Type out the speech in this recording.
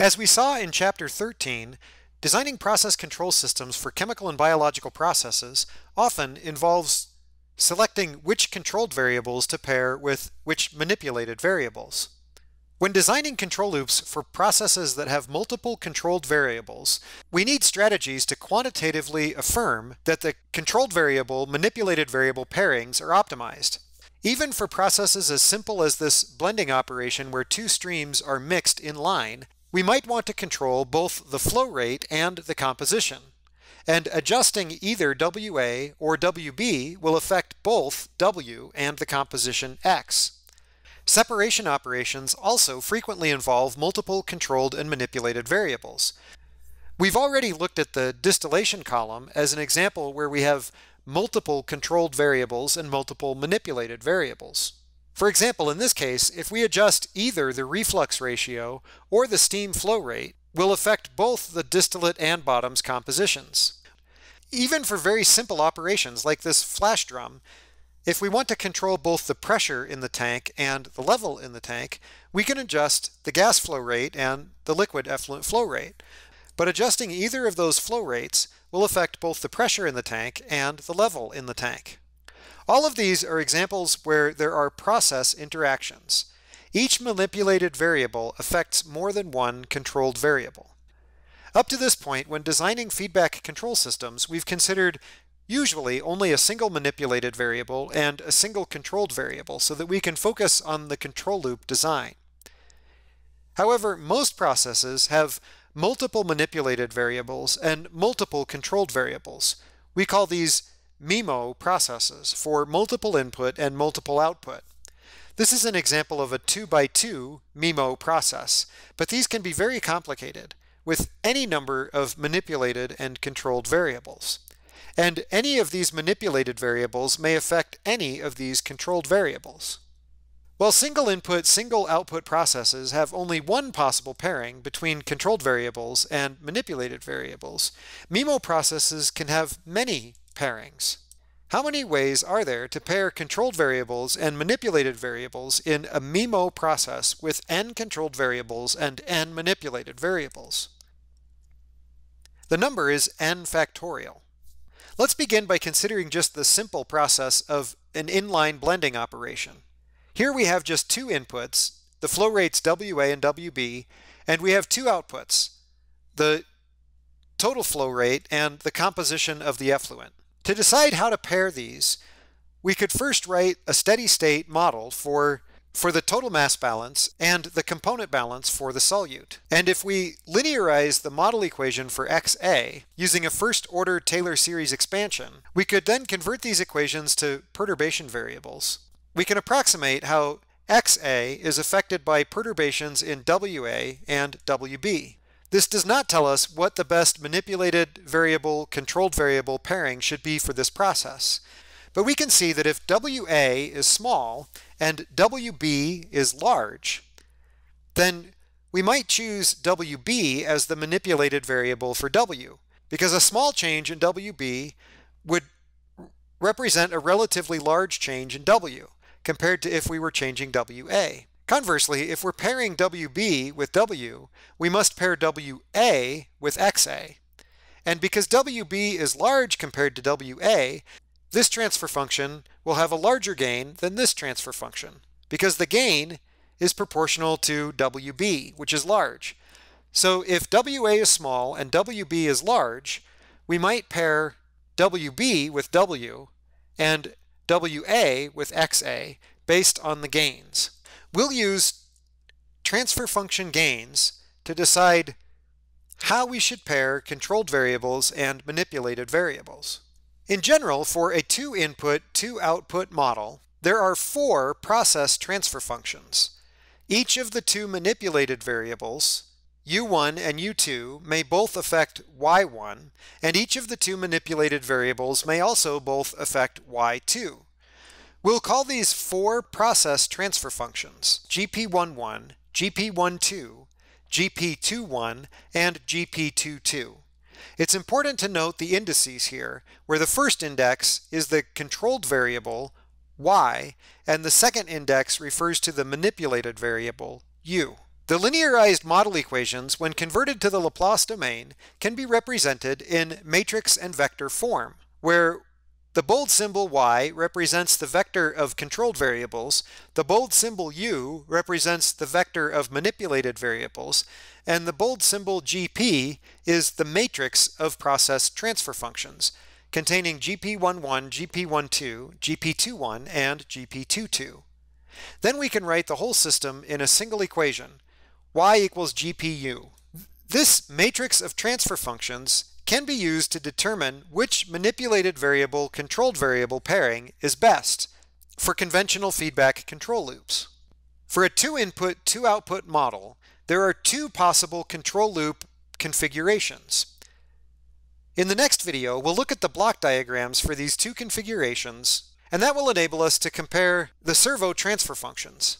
As we saw in Chapter 13, designing process control systems for chemical and biological processes often involves selecting which controlled variables to pair with which manipulated variables. When designing control loops for processes that have multiple controlled variables, we need strategies to quantitatively affirm that the controlled variable manipulated variable pairings are optimized. Even for processes as simple as this blending operation where two streams are mixed in line, we might want to control both the flow rate and the composition, and adjusting either WA or WB will affect both W and the composition X. Separation operations also frequently involve multiple controlled and manipulated variables. We've already looked at the distillation column as an example where we have multiple controlled variables and multiple manipulated variables. For example, in this case, if we adjust either the reflux ratio or the steam flow rate, will affect both the distillate and bottoms compositions. Even for very simple operations like this flash drum, if we want to control both the pressure in the tank and the level in the tank, we can adjust the gas flow rate and the liquid effluent flow rate. But adjusting either of those flow rates will affect both the pressure in the tank and the level in the tank. All of these are examples where there are process interactions. Each manipulated variable affects more than one controlled variable. Up to this point, when designing feedback control systems, we've considered usually only a single manipulated variable and a single controlled variable so that we can focus on the control loop design. However, most processes have multiple manipulated variables and multiple controlled variables. We call these MIMO processes for multiple input and multiple output. This is an example of a 2 by 2 MIMO process, but these can be very complicated with any number of manipulated and controlled variables. And any of these manipulated variables may affect any of these controlled variables. While single input, single output processes have only one possible pairing between controlled variables and manipulated variables, MIMO processes can have many pairings. How many ways are there to pair controlled variables and manipulated variables in a MIMO process with n controlled variables and n manipulated variables? The number is n factorial. Let's begin by considering just the simple process of an inline blending operation. Here we have just two inputs, the flow rates WA and WB, and we have two outputs, the total flow rate, and the composition of the effluent. To decide how to pair these, we could first write a steady state model for, for the total mass balance and the component balance for the solute. And if we linearize the model equation for XA using a first order Taylor series expansion, we could then convert these equations to perturbation variables. We can approximate how XA is affected by perturbations in WA and WB. This does not tell us what the best manipulated variable controlled variable pairing should be for this process. But we can see that if WA is small and WB is large, then we might choose WB as the manipulated variable for W, because a small change in WB would represent a relatively large change in W compared to if we were changing WA. Conversely, if we're pairing WB with W, we must pair WA with XA. And because WB is large compared to WA, this transfer function will have a larger gain than this transfer function, because the gain is proportional to WB, which is large. So if WA is small and WB is large, we might pair WB with W and WA with XA based on the gains. We'll use transfer function gains to decide how we should pair controlled variables and manipulated variables. In general, for a two-input, two-output model, there are four process transfer functions. Each of the two manipulated variables, u1 and u2, may both affect y1, and each of the two manipulated variables may also both affect y2. We'll call these four process transfer functions, GP11, GP12, GP21, and GP22. It's important to note the indices here, where the first index is the controlled variable, y, and the second index refers to the manipulated variable, u. The linearized model equations, when converted to the Laplace domain, can be represented in matrix and vector form, where the bold symbol y represents the vector of controlled variables, the bold symbol u represents the vector of manipulated variables, and the bold symbol gp is the matrix of process transfer functions, containing gp11, gp12, gp21, and gp22. Then we can write the whole system in a single equation, y equals gpu. This matrix of transfer functions can be used to determine which manipulated variable controlled variable pairing is best for conventional feedback control loops. For a two input, two output model, there are two possible control loop configurations. In the next video, we'll look at the block diagrams for these two configurations, and that will enable us to compare the servo transfer functions.